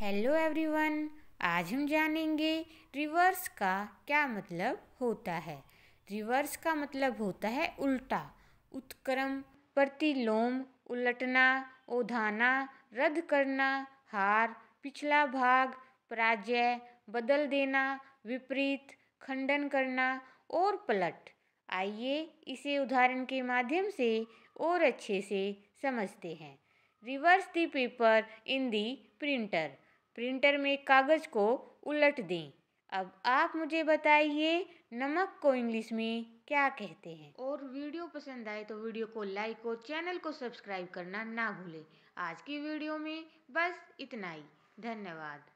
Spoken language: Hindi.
हेलो एवरीवन आज हम जानेंगे रिवर्स का क्या मतलब होता है रिवर्स का मतलब होता है उल्टा उत्क्रम प्रतिलोम उलटना ओधाना रद्द करना हार पिछला भाग पराजय बदल देना विपरीत खंडन करना और पलट आइए इसे उदाहरण के माध्यम से और अच्छे से समझते हैं reverse the paper in the printer printer में कागज़ को उलट दें अब आप मुझे बताइए नमक को इंग्लिश में क्या कहते हैं और वीडियो पसंद आए तो वीडियो को लाइक और चैनल को सब्सक्राइब करना ना भूलें आज की वीडियो में बस इतना ही धन्यवाद